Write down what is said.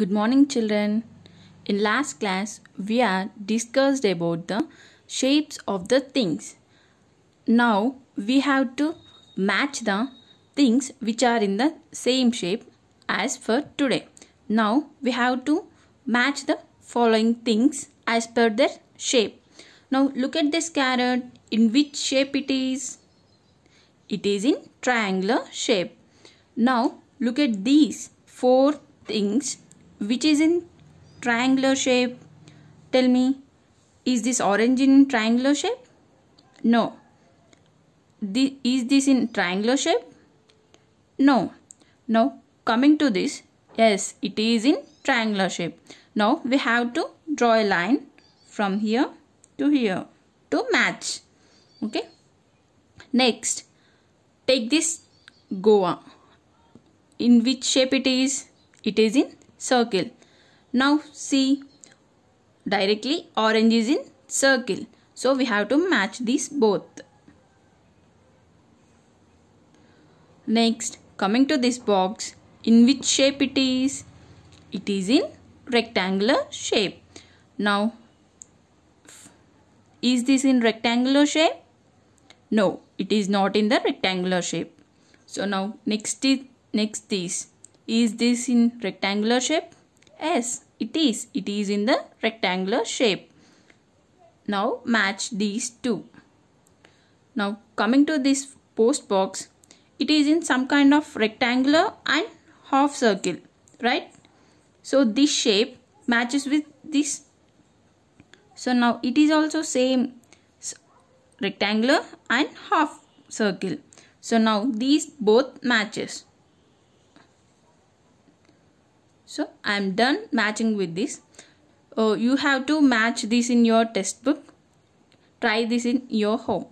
Good morning children. In last class we are discussed about the shapes of the things. Now we have to match the things which are in the same shape as for today. Now we have to match the following things as per their shape. Now look at this carrot in which shape it is. It is in triangular shape. Now look at these four things which is in triangular shape tell me is this orange in triangular shape no the, is this in triangular shape no now coming to this yes it is in triangular shape now we have to draw a line from here to here to match okay next take this goa in which shape it is it is in circle. Now see directly orange is in circle. So we have to match these both. Next coming to this box in which shape it is? It is in rectangular shape. Now is this in rectangular shape? No, it is not in the rectangular shape. So now next is next is is this in rectangular shape? Yes, it is. It is in the rectangular shape. Now match these two. Now coming to this post box, it is in some kind of rectangular and half circle, right? So this shape matches with this. So now it is also same rectangular and half circle. So now these both matches so i am done matching with this oh, you have to match this in your textbook try this in your home